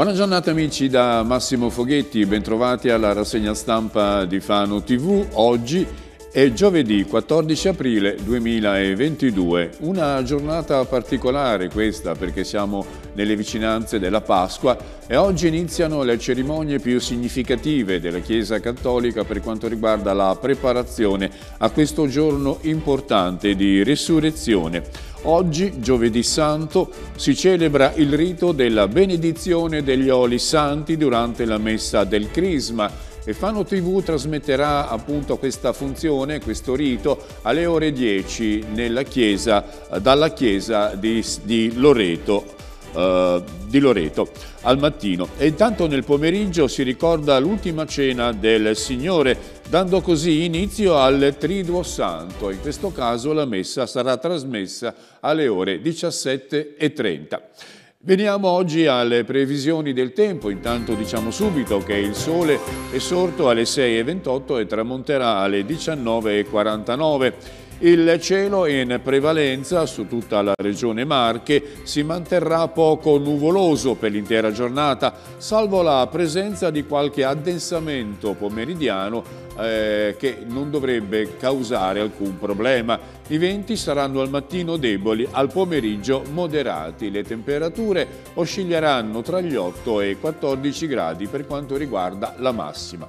Buona giornata amici da Massimo Foghetti, bentrovati alla rassegna stampa di Fano TV. Oggi è giovedì 14 aprile 2022, una giornata particolare questa perché siamo nelle vicinanze della Pasqua e oggi iniziano le cerimonie più significative della Chiesa Cattolica per quanto riguarda la preparazione a questo giorno importante di risurrezione. Oggi, giovedì santo, si celebra il rito della benedizione degli oli santi durante la messa del Crisma e Fano TV trasmetterà appunto questa funzione, questo rito, alle ore 10 nella chiesa, dalla chiesa di, di Loreto eh, di Loreto al mattino e intanto nel pomeriggio si ricorda l'ultima cena del Signore dando così inizio al Triduo Santo. In questo caso la messa sarà trasmessa alle ore 17.30. Veniamo oggi alle previsioni del tempo, intanto diciamo subito che il sole è sorto alle 6.28 e tramonterà alle 19.49. Il cielo in prevalenza su tutta la regione Marche si manterrà poco nuvoloso per l'intera giornata, salvo la presenza di qualche addensamento pomeridiano eh, che non dovrebbe causare alcun problema. I venti saranno al mattino deboli, al pomeriggio moderati. Le temperature oscilleranno tra gli 8 e i 14 gradi per quanto riguarda la massima.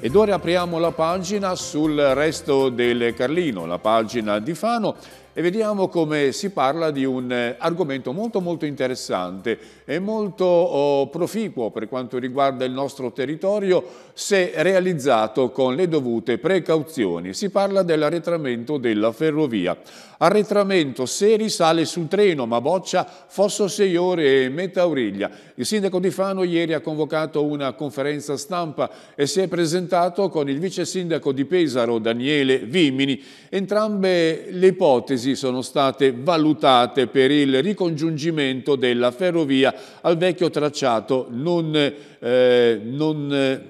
Ed ora apriamo la pagina sul resto del Carlino, la pagina di Fano, e vediamo come si parla di un argomento molto molto interessante è molto oh, proficuo per quanto riguarda il nostro territorio se realizzato con le dovute precauzioni. Si parla dell'arretramento della ferrovia. Arretramento se risale sul treno, ma boccia Fosso Seiore e Metauriglia. Il sindaco di Fano ieri ha convocato una conferenza stampa e si è presentato con il vice sindaco di Pesaro, Daniele Vimini. Entrambe le ipotesi sono state valutate per il ricongiungimento della ferrovia al vecchio tracciato non, eh, non eh,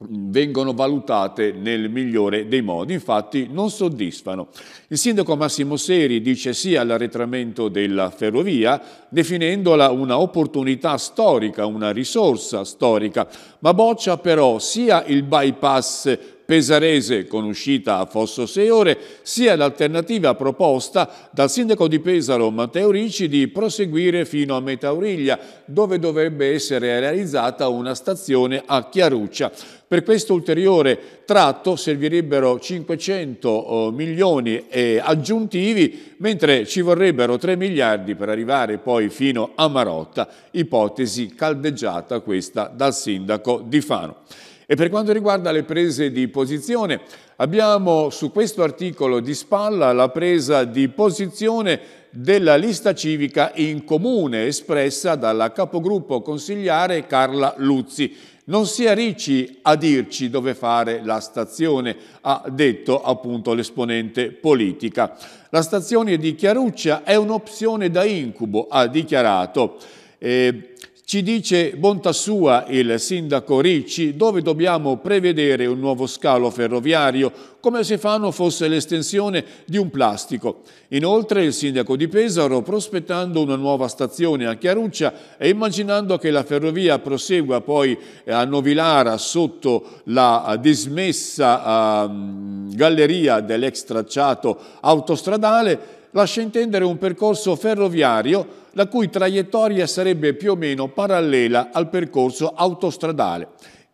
vengono valutate nel migliore dei modi, infatti non soddisfano. Il sindaco Massimo Seri dice sì all'arretramento della ferrovia, definendola un'opportunità storica, una risorsa storica, ma boccia però sia il bypass Pesarese con uscita a Fosso Seore, sia l'alternativa proposta dal sindaco di Pesaro Matteo Ricci di proseguire fino a Metauriglia, dove dovrebbe essere realizzata una stazione a Chiaruccia. Per questo ulteriore tratto servirebbero 500 eh, milioni eh, aggiuntivi, mentre ci vorrebbero 3 miliardi per arrivare poi fino a Marotta, ipotesi caldeggiata questa dal sindaco di Fano. E per quanto riguarda le prese di posizione, abbiamo su questo articolo di spalla la presa di posizione della lista civica in comune espressa dalla capogruppo consigliare Carla Luzzi. Non sia Ricci a dirci dove fare la stazione, ha detto appunto l'esponente politica. La stazione di Chiaruccia è un'opzione da incubo, ha dichiarato. Eh, ci dice bontà sua il sindaco Ricci dove dobbiamo prevedere un nuovo scalo ferroviario come se Fano fosse l'estensione di un plastico. Inoltre il sindaco di Pesaro, prospettando una nuova stazione a Chiaruccia e immaginando che la ferrovia prosegua poi a Novilara sotto la dismessa uh, galleria dell'ex tracciato autostradale, lascia intendere un percorso ferroviario la cui traiettoria sarebbe più o meno parallela al percorso autostradale.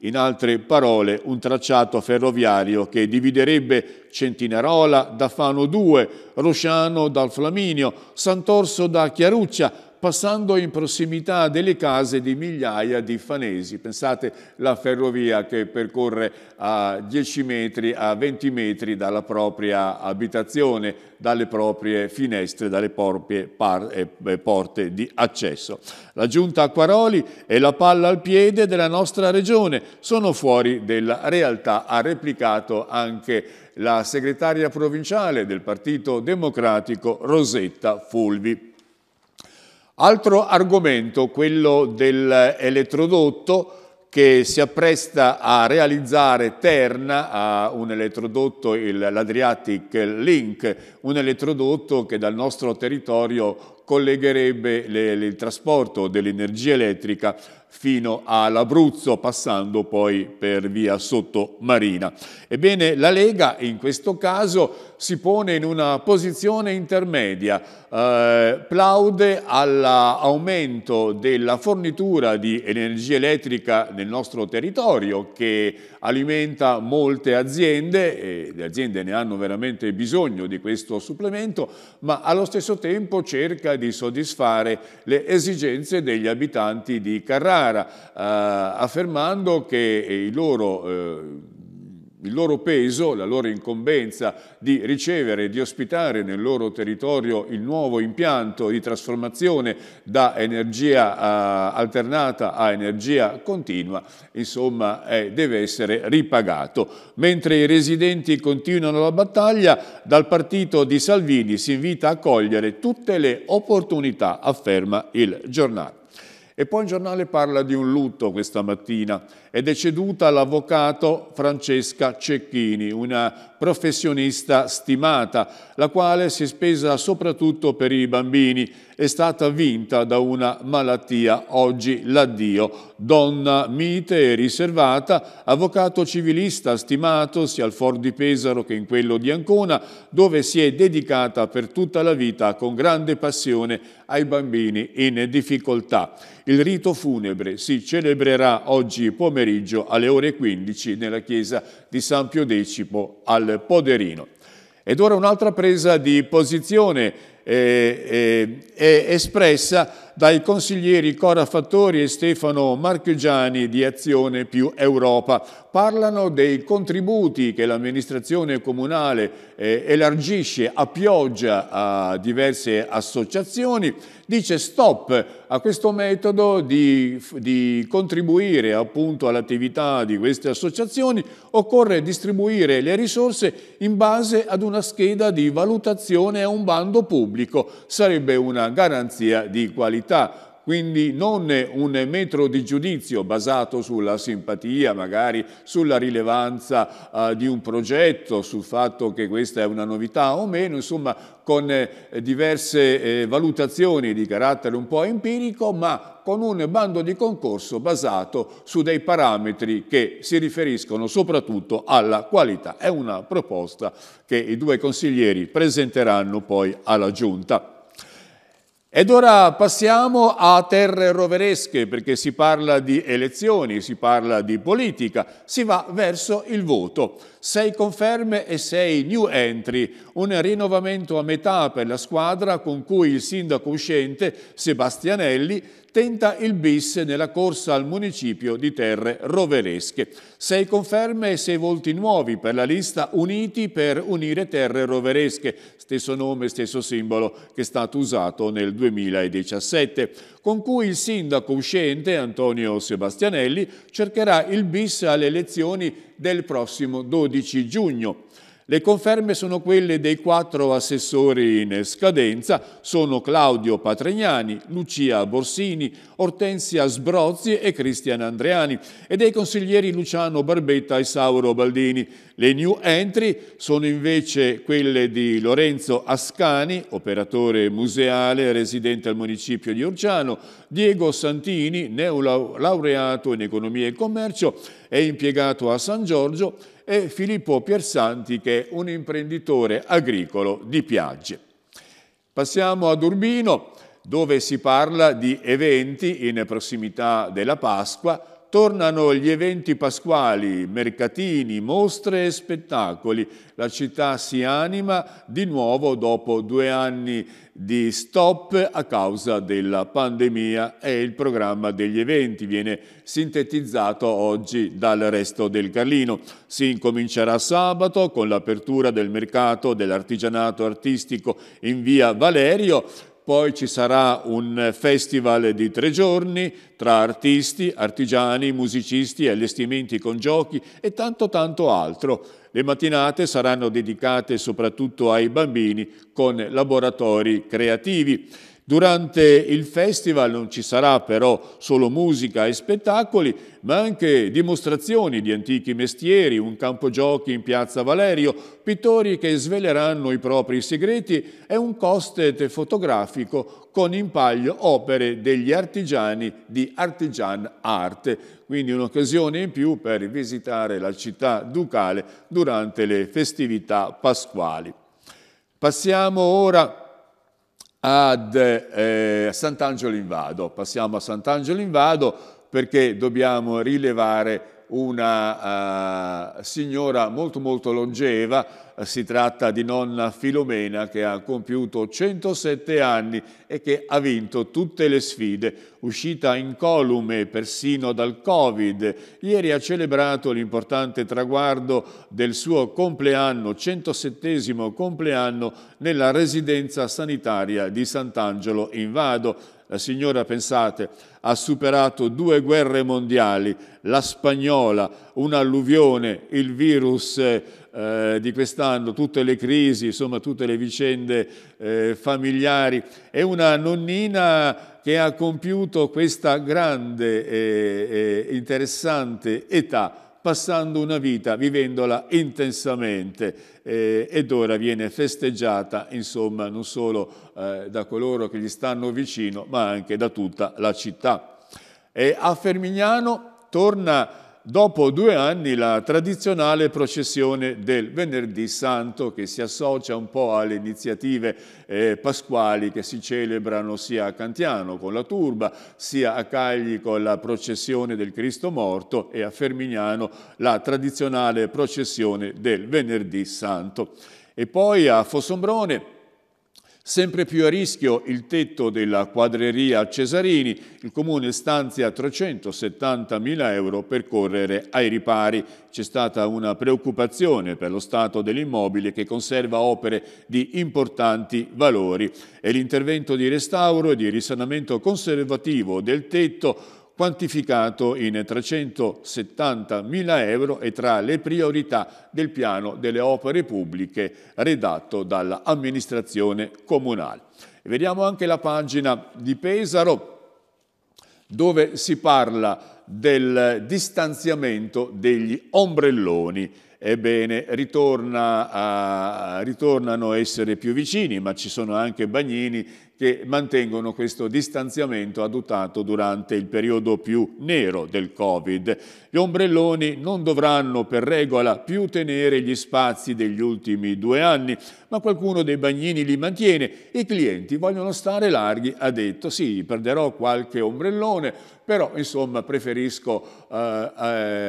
In altre parole, un tracciato ferroviario che dividerebbe Centinarola da Fano 2, Rosciano dal Flaminio, Sant'Orso da Chiaruccia, passando in prossimità delle case di migliaia di fanesi. Pensate alla ferrovia che percorre a 10 metri, a 20 metri dalla propria abitazione, dalle proprie finestre, dalle proprie eh, eh, porte di accesso. La giunta a Quaroli è la palla al piede della nostra regione, sono fuori della realtà, ha replicato anche la segretaria provinciale del Partito Democratico Rosetta Fulvi. Altro argomento, quello dell'elettrodotto che si appresta a realizzare Terna, a un elettrodotto, l'Adriatic Link, un elettrodotto che dal nostro territorio collegherebbe le, il trasporto dell'energia elettrica fino all'Abruzzo, passando poi per via Sottomarina. Ebbene, la Lega in questo caso si pone in una posizione intermedia, eh, plaude all'aumento della fornitura di energia elettrica nel nostro territorio che alimenta molte aziende e le aziende ne hanno veramente bisogno di questo supplemento, ma allo stesso tempo cerca di soddisfare le esigenze degli abitanti di Carrara chiara, eh, affermando che eh, il loro eh, il loro peso, la loro incombenza di ricevere, e di ospitare nel loro territorio il nuovo impianto di trasformazione da energia eh, alternata a energia continua, insomma eh, deve essere ripagato. Mentre i residenti continuano la battaglia, dal partito di Salvini si invita a cogliere tutte le opportunità, afferma il giornale. E poi un giornale parla di un lutto questa mattina. È deceduta l'avvocato Francesca Cecchini, una professionista stimata, la quale si è spesa soprattutto per i bambini, è stata vinta da una malattia, oggi l'addio. Donna mite e riservata, avvocato civilista stimato sia al Foro di Pesaro che in quello di Ancona, dove si è dedicata per tutta la vita con grande passione ai bambini in difficoltà. Il rito funebre si celebrerà oggi pomeriggio alle ore 15 nella chiesa di San Pio X al Poderino. Ed ora un'altra presa di posizione eh, eh, è espressa dai consiglieri Cora Fattori e Stefano Marchigiani di Azione più Europa. Parlano dei contributi che l'amministrazione comunale eh, elargisce a pioggia a diverse associazioni, dice stop a questo metodo di, di contribuire appunto all'attività di queste associazioni, occorre distribuire le risorse in base ad una scheda di valutazione a un bando pubblico pubblico sarebbe una garanzia di qualità quindi non un metro di giudizio basato sulla simpatia, magari sulla rilevanza eh, di un progetto, sul fatto che questa è una novità o meno, insomma con eh, diverse eh, valutazioni di carattere un po' empirico, ma con un bando di concorso basato su dei parametri che si riferiscono soprattutto alla qualità. È una proposta che i due consiglieri presenteranno poi alla Giunta. Ed ora passiamo a terre roveresche, perché si parla di elezioni, si parla di politica, si va verso il voto. Sei conferme e sei new entry, un rinnovamento a metà per la squadra con cui il sindaco uscente Sebastianelli tenta il bis nella corsa al municipio di Terre Roveresche. Sei conferme e sei volti nuovi per la lista Uniti per unire Terre Roveresche, stesso nome, stesso simbolo che è stato usato nel 2017, con cui il sindaco uscente Antonio Sebastianelli cercherà il bis alle elezioni del prossimo 12 giugno. Le conferme sono quelle dei quattro assessori in scadenza, sono Claudio Patregnani, Lucia Borsini, Ortensia Sbrozzi e Cristian Andreani e dei consiglieri Luciano Barbetta e Sauro Baldini. Le new entry sono invece quelle di Lorenzo Ascani, operatore museale residente al municipio di Urciano, Diego Santini, neolaureato in economia e commercio e impiegato a San Giorgio, e Filippo Piersanti che è un imprenditore agricolo di Piagge. Passiamo ad Urbino dove si parla di eventi in prossimità della Pasqua, Tornano gli eventi pasquali, mercatini, mostre e spettacoli. La città si anima di nuovo dopo due anni di stop a causa della pandemia e il programma degli eventi viene sintetizzato oggi dal resto del Carlino. Si incomincerà sabato con l'apertura del mercato dell'artigianato artistico in via Valerio poi ci sarà un festival di tre giorni tra artisti, artigiani, musicisti, allestimenti con giochi e tanto tanto altro. Le mattinate saranno dedicate soprattutto ai bambini con laboratori creativi. Durante il festival non ci sarà però solo musica e spettacoli, ma anche dimostrazioni di antichi mestieri, un campo giochi in piazza Valerio, pittori che sveleranno i propri segreti e un coste fotografico con in paglio opere degli artigiani di Artigian Art. Quindi un'occasione in più per visitare la città ducale durante le festività pasquali. Passiamo ora ad eh, Sant'Angelo in Vado. Passiamo a Sant'Angelo in Vado perché dobbiamo rilevare una uh, signora molto molto longeva, eh, si tratta di nonna Filomena che ha compiuto 107 anni e che ha vinto tutte le sfide, uscita incolume persino dal Covid. Ieri ha celebrato l'importante traguardo del suo compleanno, 107 compleanno, nella residenza sanitaria di Sant'Angelo in Vado la eh, signora, pensate, ha superato due guerre mondiali, la spagnola, un'alluvione, il virus eh, eh, di quest'anno, tutte le crisi, insomma tutte le vicende eh, familiari. È una nonnina che ha compiuto questa grande e eh, eh, interessante età passando una vita vivendola intensamente eh, ed ora viene festeggiata insomma non solo eh, da coloro che gli stanno vicino ma anche da tutta la città. E a Fermignano torna dopo due anni la tradizionale processione del venerdì santo che si associa un po' alle iniziative eh, pasquali che si celebrano sia a Cantiano con la turba, sia a Cagli con la processione del Cristo morto e a Fermignano la tradizionale processione del venerdì santo. E poi a Fossombrone Sempre più a rischio il tetto della quadreria Cesarini, il comune stanzia 370.000 euro per correre ai ripari. C'è stata una preoccupazione per lo stato dell'immobile che conserva opere di importanti valori e l'intervento di restauro e di risanamento conservativo del tetto quantificato in 370.000 euro e tra le priorità del piano delle opere pubbliche redatto dall'amministrazione comunale. Vediamo anche la pagina di Pesaro dove si parla del distanziamento degli ombrelloni. Ebbene, ritorna a, ritornano a essere più vicini, ma ci sono anche bagnini che mantengono questo distanziamento adottato durante il periodo più nero del Covid. Gli ombrelloni non dovranno per regola più tenere gli spazi degli ultimi due anni, ma qualcuno dei bagnini li mantiene. I clienti vogliono stare larghi, ha detto sì, perderò qualche ombrellone, però insomma preferisco eh, eh,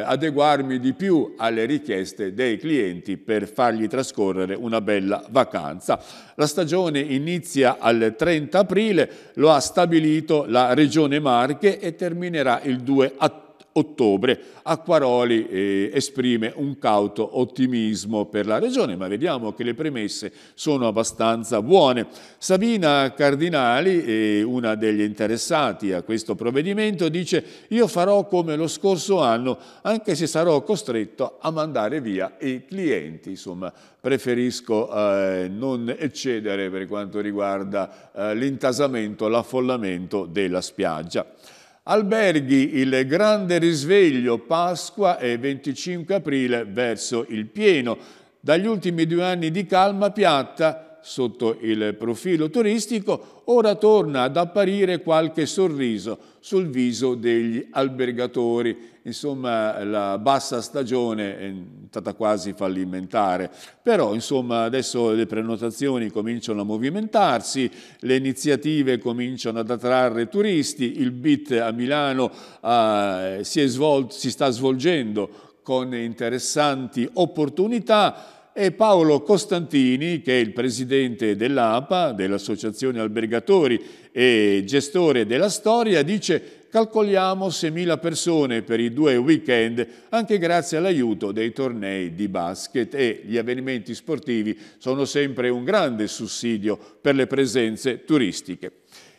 adeguarmi di più alle richieste dei clienti per fargli trascorrere una bella vacanza. La stagione inizia al 30 30 aprile, lo ha stabilito la Regione Marche e terminerà il 2 ottobre ottobre. Acquaroli eh, esprime un cauto ottimismo per la regione, ma vediamo che le premesse sono abbastanza buone. Sabina Cardinali, eh, una degli interessati a questo provvedimento, dice io farò come lo scorso anno, anche se sarò costretto a mandare via i clienti. Insomma, preferisco eh, non eccedere per quanto riguarda eh, l'intasamento, l'affollamento della spiaggia. Alberghi il grande risveglio Pasqua e 25 aprile verso il pieno. Dagli ultimi due anni di calma piatta, sotto il profilo turistico, ora torna ad apparire qualche sorriso sul viso degli albergatori insomma, la bassa stagione è stata quasi fallimentare. Però insomma, adesso le prenotazioni cominciano a movimentarsi, le iniziative cominciano ad attrarre turisti, il BIT a Milano ah, eh, si, svolto, si sta svolgendo con interessanti opportunità e Paolo Costantini, che è il presidente dell'APA, dell'Associazione Albergatori e gestore della storia, dice calcoliamo 6.000 persone per i due weekend, anche grazie all'aiuto dei tornei di basket e gli avvenimenti sportivi sono sempre un grande sussidio per le presenze turistiche.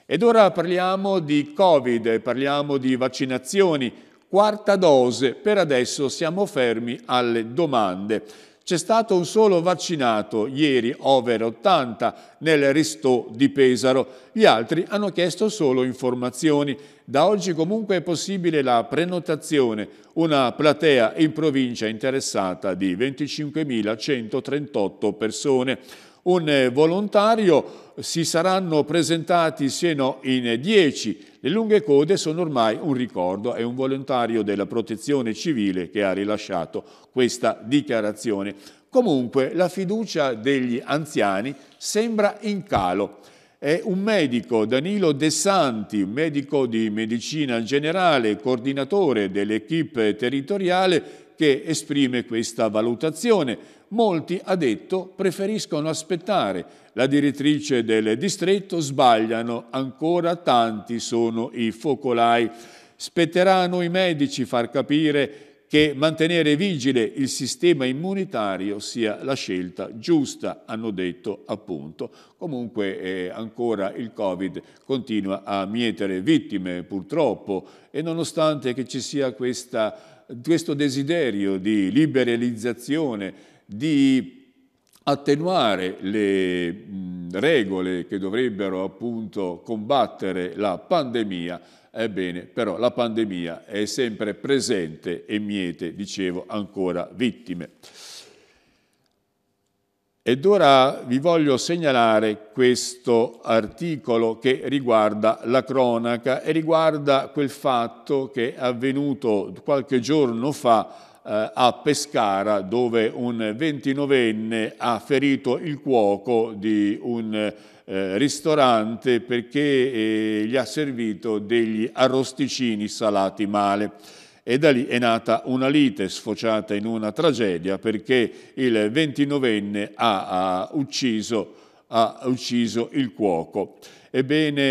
Ed ora parliamo di Covid, parliamo di vaccinazioni, quarta dose, per adesso siamo fermi alle domande c'è stato un solo vaccinato ieri, over 80, nel Ristò di Pesaro. Gli altri hanno chiesto solo informazioni. Da oggi comunque è possibile la prenotazione, una platea in provincia interessata di 25.138 persone un eh, volontario si saranno presentati se no in 10. Le lunghe code sono ormai un ricordo, è un volontario della protezione civile che ha rilasciato questa dichiarazione. Comunque la fiducia degli anziani sembra in calo. È un medico, Danilo De Santi, medico di medicina generale, coordinatore dell'equipe territoriale, che esprime questa valutazione molti, ha detto, preferiscono aspettare la direttrice del distretto, sbagliano, ancora tanti sono i focolai. Spetteranno i noi medici far capire che mantenere vigile il sistema immunitario sia la scelta giusta, hanno detto appunto. Comunque eh, ancora il Covid continua a mietere vittime purtroppo e nonostante che ci sia questa, questo desiderio di liberalizzazione di attenuare le regole che dovrebbero appunto combattere la pandemia, ebbene però la pandemia è sempre presente e miete, dicevo, ancora vittime. Ed ora vi voglio segnalare questo articolo che riguarda la cronaca e riguarda quel fatto che è avvenuto qualche giorno fa eh, a Pescara dove un ventinovenne ha ferito il cuoco di un eh, ristorante perché eh, gli ha servito degli arrosticini salati male. E da lì è nata una lite sfociata in una tragedia perché il ventinovenne ha, ha, ucciso, ha ucciso il cuoco. Ebbene,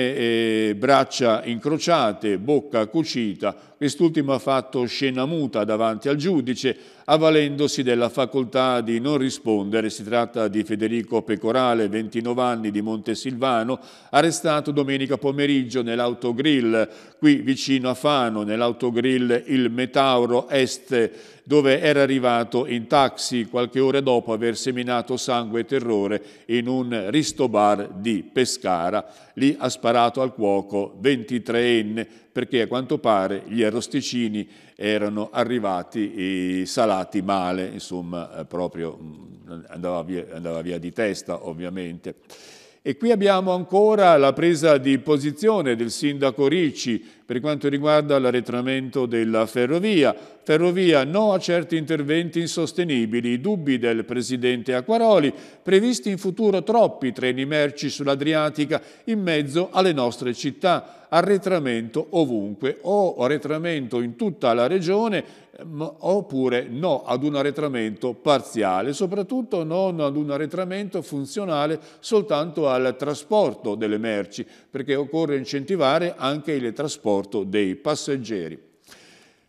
eh, braccia incrociate, bocca cucita, quest'ultimo ha fatto scena muta davanti al giudice, avvalendosi della facoltà di non rispondere. Si tratta di Federico Pecorale, 29 anni, di Montesilvano, arrestato domenica pomeriggio nell'autogrill qui vicino a Fano, nell'autogrill Il Metauro Est, dove era arrivato in taxi qualche ora dopo aver seminato sangue e terrore in un ristobar di Pescara lì ha sparato al cuoco 23enne perché a quanto pare gli arrosticini erano arrivati salati male, insomma eh, proprio mm, andava via, andava via di testa ovviamente. E qui abbiamo ancora la presa di posizione del sindaco Ricci per quanto riguarda l'arretramento della ferrovia. Ferrovia no a certi interventi insostenibili, i dubbi del presidente Acquaroli, previsti in futuro troppi treni merci sull'Adriatica in mezzo alle nostre città, arretramento ovunque o arretramento in tutta la regione Ehm, oppure no ad un arretramento parziale, soprattutto non ad un arretramento funzionale soltanto al trasporto delle merci, perché occorre incentivare anche il trasporto dei passeggeri.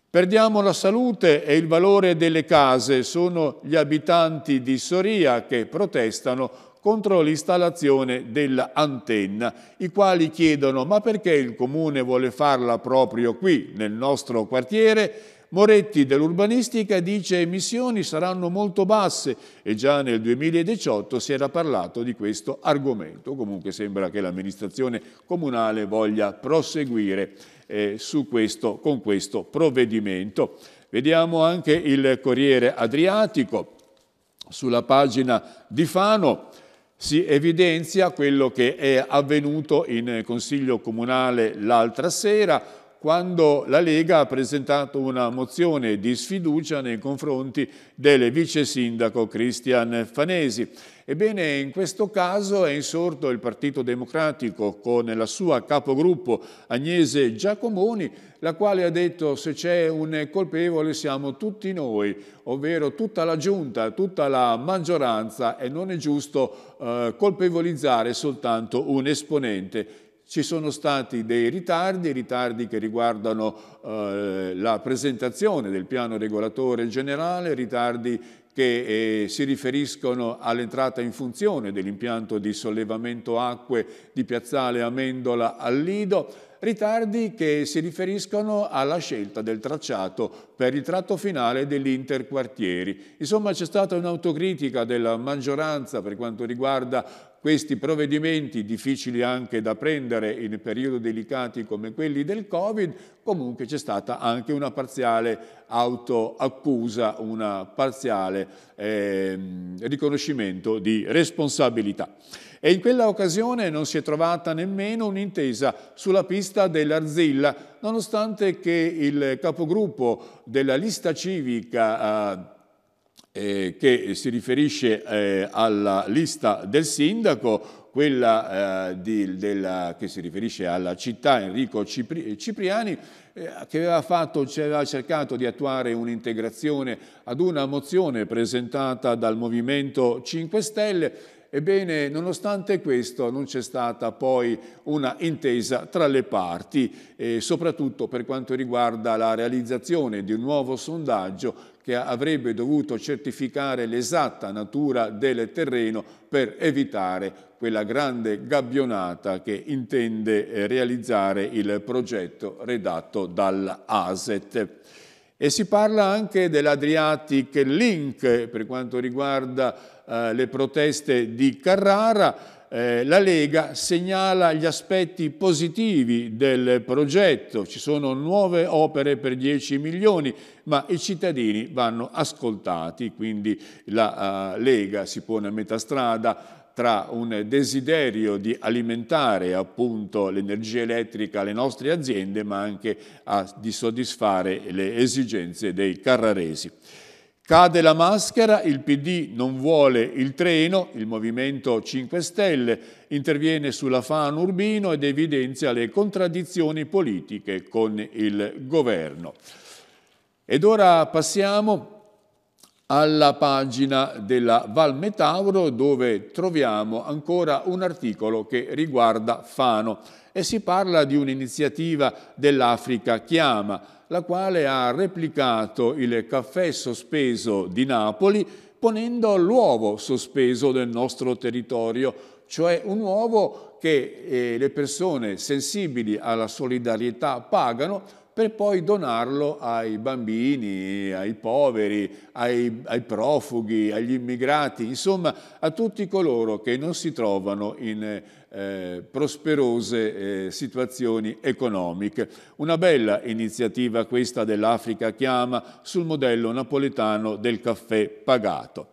Perdiamo la salute e il valore delle case, sono gli abitanti di Soria che protestano contro l'installazione dell'antenna, i quali chiedono ma perché il comune vuole farla proprio qui, nel nostro quartiere, Moretti dell'urbanistica dice emissioni saranno molto basse e già nel 2018 si era parlato di questo argomento. Comunque sembra che l'amministrazione comunale voglia proseguire eh, questo, con questo provvedimento. Vediamo anche il Corriere Adriatico sulla pagina di Fano si evidenzia quello che è avvenuto in Consiglio Comunale l'altra sera, quando la Lega ha presentato una mozione di sfiducia nei confronti del vice sindaco Cristian Fanesi. Ebbene, in questo caso è insorto il Partito Democratico con la sua capogruppo Agnese Giacomoni, la quale ha detto se c'è un colpevole siamo tutti noi, ovvero tutta la giunta, tutta la maggioranza e non è giusto eh, colpevolizzare soltanto un esponente. Ci sono stati dei ritardi, ritardi che riguardano eh, la presentazione del piano regolatore generale, ritardi che eh, si riferiscono all'entrata in funzione dell'impianto di sollevamento acque di Piazzale Amendola al Lido, ritardi che si riferiscono alla scelta del tracciato per il tratto finale degli interquartieri. Insomma c'è stata un'autocritica della maggioranza per quanto riguarda questi provvedimenti, difficili anche da prendere in periodi delicati come quelli del Covid, comunque c'è stata anche una parziale autoaccusa, un parziale eh, riconoscimento di responsabilità. E in quella occasione non si è trovata nemmeno un'intesa sulla pista dell'Arzilla, nonostante che il capogruppo della lista civica eh, eh, che si riferisce eh, alla lista del sindaco, quella eh, di, della, che si riferisce alla città Enrico Cipri, Cipriani, eh, che aveva, fatto, aveva cercato di attuare un'integrazione ad una mozione presentata dal Movimento 5 Stelle Ebbene, nonostante questo non c'è stata poi una intesa tra le parti, eh, soprattutto per quanto riguarda la realizzazione di un nuovo sondaggio che avrebbe dovuto certificare l'esatta natura del terreno per evitare quella grande gabbionata che intende eh, realizzare il progetto redatto dall'ASET. E si parla anche dell'Adriatic Link per quanto riguarda eh, le proteste di Carrara, eh, la Lega segnala gli aspetti positivi del progetto, ci sono nuove opere per 10 milioni, ma i cittadini vanno ascoltati, quindi la eh, Lega si pone a metà strada tra un desiderio di alimentare appunto l'energia elettrica alle nostre aziende, ma anche a, di soddisfare le esigenze dei carraresi. Cade la maschera, il PD non vuole il treno, il Movimento 5 Stelle interviene sulla Fano Urbino ed evidenzia le contraddizioni politiche con il governo. Ed ora passiamo alla pagina della Val Metauro dove troviamo ancora un articolo che riguarda Fano e si parla di un'iniziativa dell'Africa Chiama la quale ha replicato il caffè sospeso di Napoli ponendo l'uovo sospeso del nostro territorio, cioè un uovo che eh, le persone sensibili alla solidarietà pagano per poi donarlo ai bambini, ai poveri, ai, ai profughi, agli immigrati, insomma a tutti coloro che non si trovano in eh, prosperose eh, situazioni economiche. Una bella iniziativa questa dell'Africa Chiama sul modello napoletano del caffè pagato.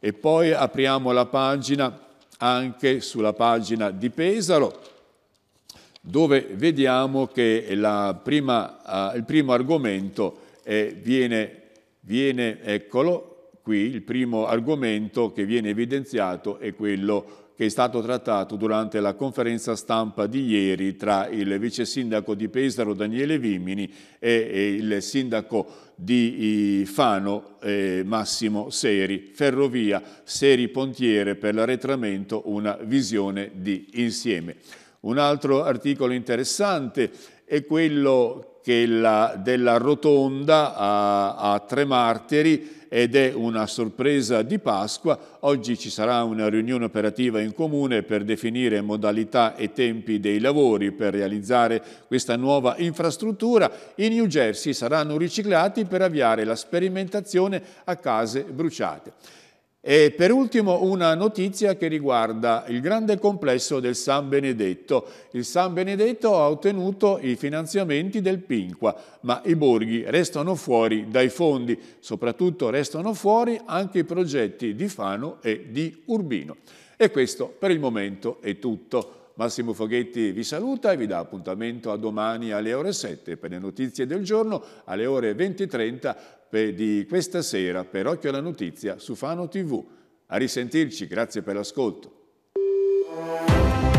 E poi apriamo la pagina anche sulla pagina di Pesaro dove vediamo che prima, eh, il primo argomento eh, viene, viene, eccolo qui, il primo argomento che viene evidenziato è quello che è stato trattato durante la conferenza stampa di ieri tra il vice sindaco di Pesaro Daniele Vimini e il sindaco di Fano eh, Massimo Seri, Ferrovia Seri Pontiere per l'arretramento, una visione di insieme. Un altro articolo interessante è quello la, della rotonda a, a Tre Martiri ed è una sorpresa di Pasqua. Oggi ci sarà una riunione operativa in comune per definire modalità e tempi dei lavori per realizzare questa nuova infrastruttura. I New Jersey saranno riciclati per avviare la sperimentazione a case bruciate. E per ultimo una notizia che riguarda il grande complesso del San Benedetto. Il San Benedetto ha ottenuto i finanziamenti del Pinqua, ma i borghi restano fuori dai fondi, soprattutto restano fuori anche i progetti di Fano e di Urbino. E questo per il momento è tutto. Massimo Foghetti vi saluta e vi dà appuntamento a domani alle ore 7 per le notizie del giorno, alle ore 20.30 di questa sera per Occhio alla Notizia su Fano TV. A risentirci, grazie per l'ascolto.